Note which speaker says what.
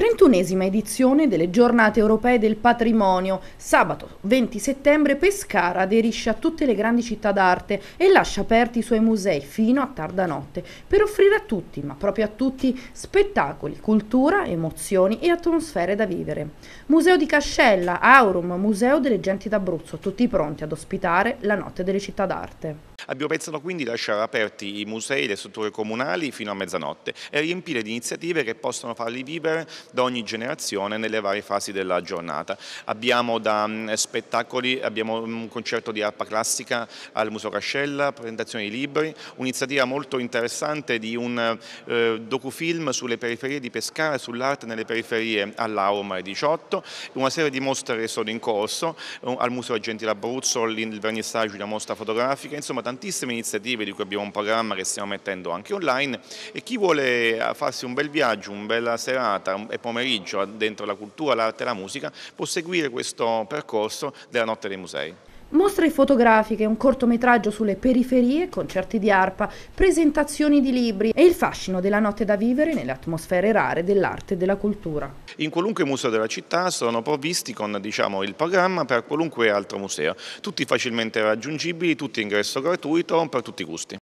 Speaker 1: 31esima edizione delle giornate europee del patrimonio. Sabato 20 settembre Pescara aderisce a tutte le grandi città d'arte e lascia aperti i suoi musei fino a tarda notte per offrire a tutti, ma proprio a tutti, spettacoli, cultura, emozioni e atmosfere da vivere. Museo di Cascella, Aurum, Museo delle Genti d'Abruzzo, tutti pronti ad ospitare la notte delle città d'arte.
Speaker 2: Abbiamo pensato quindi di lasciare aperti i musei e le strutture comunali fino a mezzanotte e riempire di iniziative che possano farli vivere da ogni generazione nelle varie fasi della giornata. Abbiamo da mm, spettacoli, abbiamo un concerto di arpa classica al Museo Cascella, presentazione di libri, un'iniziativa molto interessante di un eh, docufilm sulle periferie di Pescara, sull'arte nelle periferie all'Auma 18, una serie di mostre che sono in corso al Museo Gentile Abruzzo, il vernissaggio di una mostra fotografica, insomma tantissime iniziative di cui abbiamo un programma che stiamo mettendo anche online e chi vuole eh, farsi un bel viaggio, una bella serata e pomeriggio dentro la cultura, l'arte e la musica, può seguire questo percorso della Notte dei Musei.
Speaker 1: Mostre fotografiche, un cortometraggio sulle periferie, concerti di arpa, presentazioni di libri e il fascino della notte da vivere nelle atmosfere rare dell'arte e della cultura.
Speaker 2: In qualunque museo della città sono provvisti con diciamo, il programma per qualunque altro museo, tutti facilmente raggiungibili, tutti ingresso gratuito per tutti i gusti.